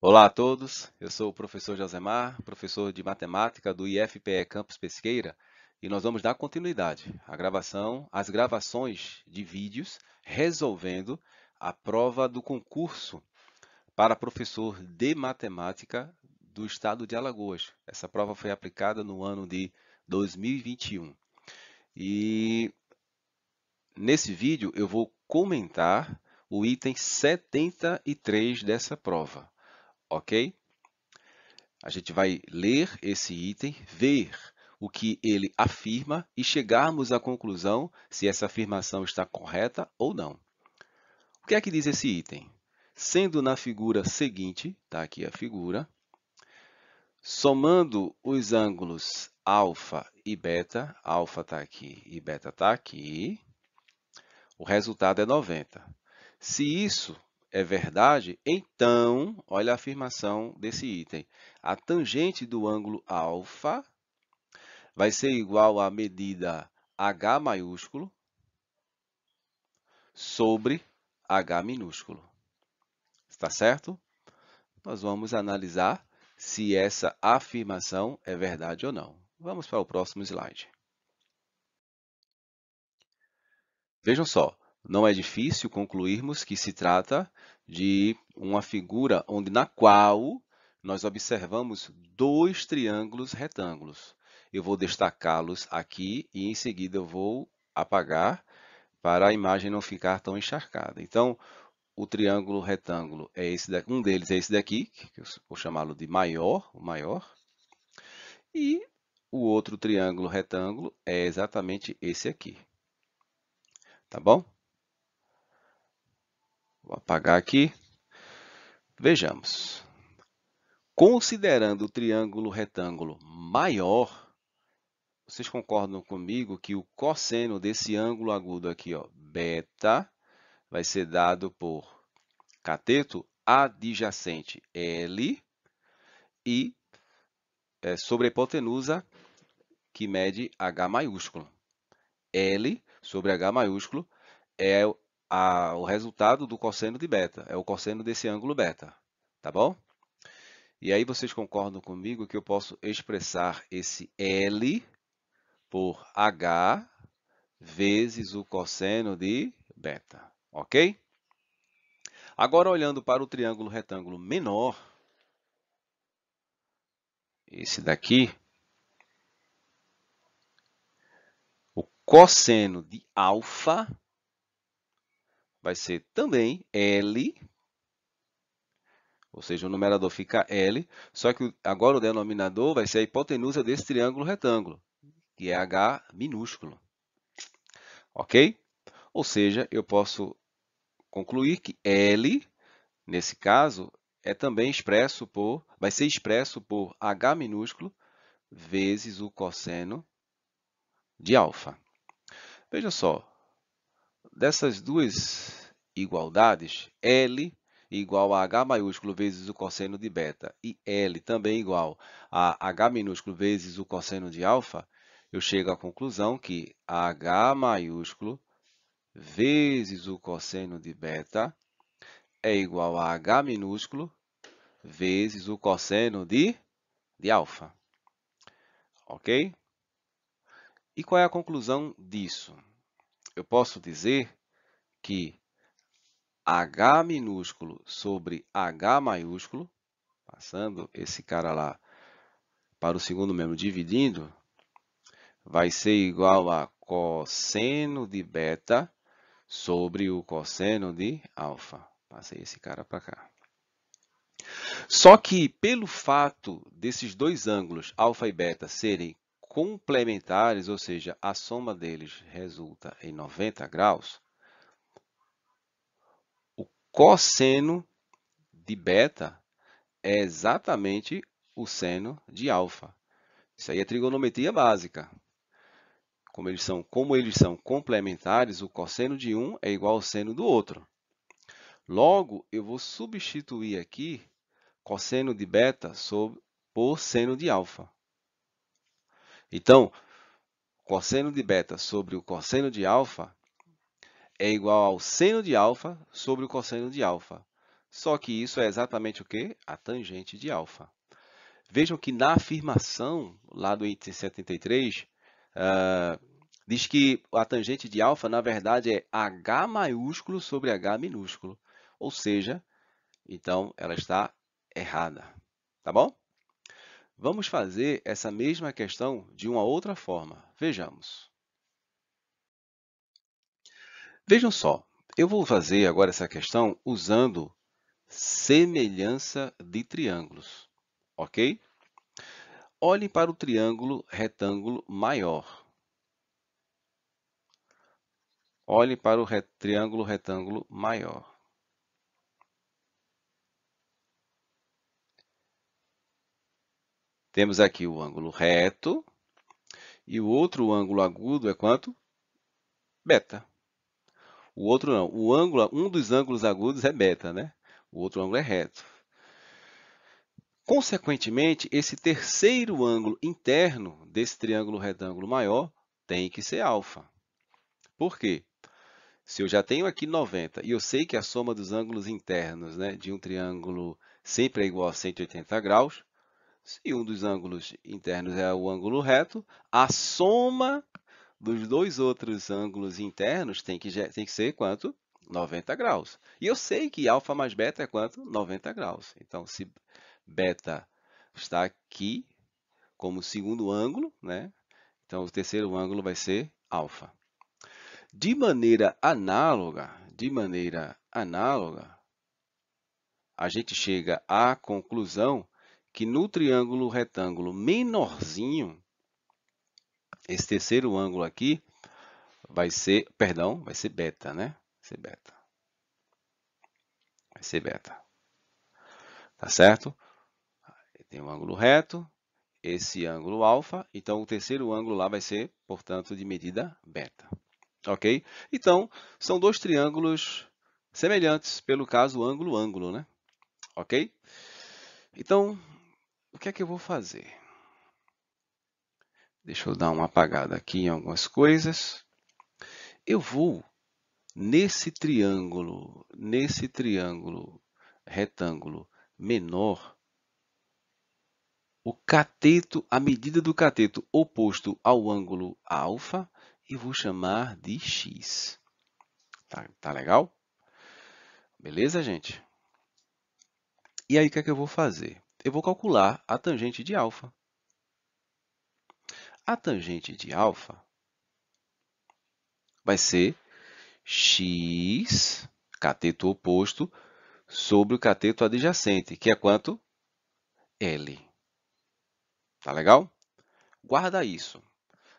Olá a todos, eu sou o professor Josemar, professor de matemática do IFPE Campus Pesqueira, e nós vamos dar continuidade à gravação, às gravações de vídeos resolvendo a prova do concurso para professor de matemática do estado de Alagoas. Essa prova foi aplicada no ano de 2021. E nesse vídeo eu vou comentar o item 73 dessa prova ok? A gente vai ler esse item, ver o que ele afirma e chegarmos à conclusão se essa afirmação está correta ou não. O que é que diz esse item? Sendo na figura seguinte, está aqui a figura, somando os ângulos alfa e beta, alfa está aqui e beta está aqui, o resultado é 90. Se isso é verdade, então, olha a afirmação desse item. A tangente do ângulo alfa vai ser igual à medida H maiúsculo sobre H minúsculo. Está certo? Nós vamos analisar se essa afirmação é verdade ou não. Vamos para o próximo slide. Vejam só, não é difícil concluirmos que se trata de uma figura onde na qual nós observamos dois triângulos retângulos. Eu vou destacá-los aqui e em seguida eu vou apagar para a imagem não ficar tão encharcada. Então, o triângulo retângulo é esse daqui, um deles é esse daqui, que eu vou chamá-lo de maior, o maior. E o outro triângulo retângulo é exatamente esse aqui. Tá bom? Vou apagar aqui. Vejamos. Considerando o triângulo retângulo maior, vocês concordam comigo que o cosseno desse ângulo agudo aqui, ó, beta, vai ser dado por cateto adjacente L e é, sobre a hipotenusa que mede H maiúsculo. L sobre H maiúsculo é a, o resultado do cosseno de beta, é o cosseno desse ângulo beta, tá bom? E aí vocês concordam comigo que eu posso expressar esse L por H vezes o cosseno de beta, ok? Agora, olhando para o triângulo retângulo menor, esse daqui, o cosseno de alfa vai ser também L, ou seja, o numerador fica L, só que agora o denominador vai ser a hipotenusa desse triângulo retângulo, que é H minúsculo. Ok? Ou seja, eu posso concluir que L, nesse caso, é também expresso por, vai ser expresso por H minúsculo vezes o cosseno de alfa. Veja só, dessas duas igualdades, L igual a H maiúsculo vezes o cosseno de beta e L também igual a H minúsculo vezes o cosseno de alfa, eu chego à conclusão que H maiúsculo vezes o cosseno de beta é igual a H minúsculo vezes o cosseno de, de alfa. Ok? E qual é a conclusão disso? eu posso dizer que H minúsculo sobre H maiúsculo, passando esse cara lá para o segundo membro dividindo, vai ser igual a cosseno de beta sobre o cosseno de alfa. Passei esse cara para cá. Só que, pelo fato desses dois ângulos, alfa e beta, serem complementares, ou seja, a soma deles resulta em 90 graus, o cosseno de beta é exatamente o seno de alfa. Isso aí é trigonometria básica. Como eles são, como eles são complementares, o cosseno de um é igual ao seno do outro. Logo, eu vou substituir aqui cosseno de beta sobre, por seno de alfa. Então, cosseno de beta sobre o cosseno de alfa é igual ao seno de alfa sobre o cosseno de alfa. Só que isso é exatamente o que? A tangente de alfa. Vejam que na afirmação, lá do item 73, uh, ah, diz que a tangente de alfa, na verdade, é H maiúsculo sobre H minúsculo. Ou seja, então, ela está errada. Tá bom? Vamos fazer essa mesma questão de uma outra forma. Vejamos. Vejam só, eu vou fazer agora essa questão usando semelhança de triângulos, ok? Olhem para o triângulo retângulo maior. Olhem para o re triângulo retângulo maior. Temos aqui o ângulo reto e o outro ângulo agudo é quanto? Beta. O outro não. O ângulo, um dos ângulos agudos é beta, né? O outro ângulo é reto. Consequentemente, esse terceiro ângulo interno desse triângulo retângulo maior tem que ser alfa. Por quê? Se eu já tenho aqui 90 e eu sei que a soma dos ângulos internos né, de um triângulo sempre é igual a 180 graus, se um dos ângulos internos é o ângulo reto, a soma dos dois outros ângulos internos tem que, tem que ser quanto? 90 graus. E eu sei que alfa mais beta é quanto? 90 graus. Então, se beta está aqui como segundo ângulo, né? então o terceiro ângulo vai ser alfa. De maneira análoga, de maneira análoga, a gente chega à conclusão que no triângulo retângulo menorzinho, esse terceiro ângulo aqui vai ser, perdão, vai ser beta, né? Vai ser beta. Vai ser beta. Tá certo? Tem um ângulo reto, esse ângulo alfa, então o terceiro ângulo lá vai ser, portanto, de medida beta. Ok? Então, são dois triângulos semelhantes, pelo caso, ângulo-ângulo, né? Ok? Então, o que é que eu vou fazer? Deixa eu dar uma apagada aqui em algumas coisas. Eu vou nesse triângulo, nesse triângulo retângulo menor, o cateto, a medida do cateto oposto ao ângulo alfa, e vou chamar de x. Tá, tá legal? Beleza, gente? E aí, o que é que eu vou fazer? eu vou calcular a tangente de alfa. A tangente de alfa vai ser x, cateto oposto, sobre o cateto adjacente, que é quanto? L. Tá legal? Guarda isso.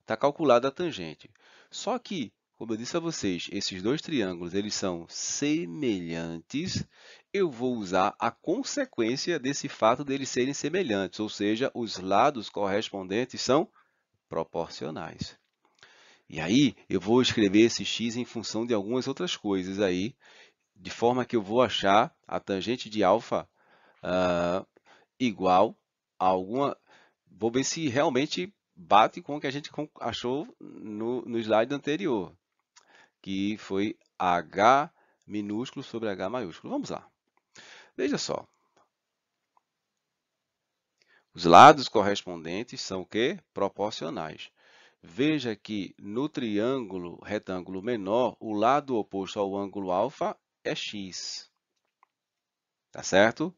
Está calculada a tangente. Só que, como eu disse a vocês, esses dois triângulos eles são semelhantes eu vou usar a consequência desse fato deles serem semelhantes, ou seja, os lados correspondentes são proporcionais. E aí, eu vou escrever esse x em função de algumas outras coisas aí, de forma que eu vou achar a tangente de alfa uh, igual a alguma... Vou ver se realmente bate com o que a gente achou no, no slide anterior, que foi h minúsculo sobre h maiúsculo. Vamos lá. Veja só. Os lados correspondentes são o quê? Proporcionais. Veja que no triângulo retângulo menor, o lado oposto ao ângulo alfa é x. Tá certo?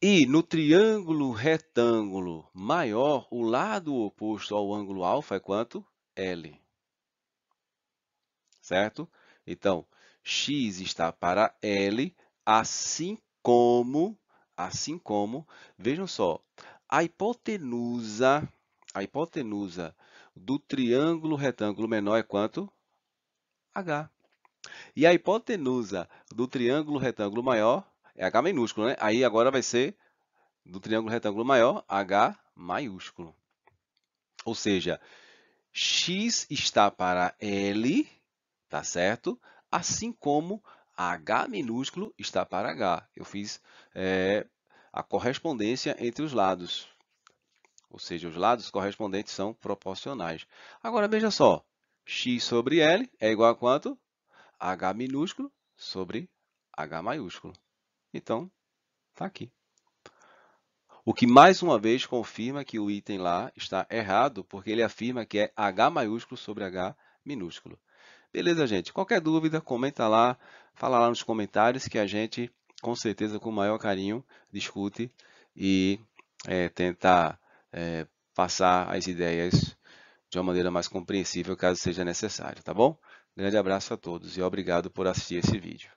E no triângulo retângulo maior, o lado oposto ao ângulo alfa é quanto? L. Certo? Então, x está para L, Assim como, assim como, vejam só, a hipotenusa, a hipotenusa do triângulo retângulo menor é quanto? H. E a hipotenusa do triângulo retângulo maior é H minúsculo, né? Aí agora vai ser do triângulo retângulo maior, H maiúsculo. Ou seja, x está para L, tá certo? Assim como H minúsculo está para H. Eu fiz é, a correspondência entre os lados. Ou seja, os lados correspondentes são proporcionais. Agora, veja só. x sobre L é igual a quanto? H minúsculo sobre H maiúsculo. Então, está aqui. O que mais uma vez confirma que o item lá está errado, porque ele afirma que é H maiúsculo sobre H minúsculo. Beleza, gente? Qualquer dúvida, comenta lá, fala lá nos comentários que a gente, com certeza, com o maior carinho, discute e é, tenta é, passar as ideias de uma maneira mais compreensível, caso seja necessário, tá bom? Grande abraço a todos e obrigado por assistir esse vídeo.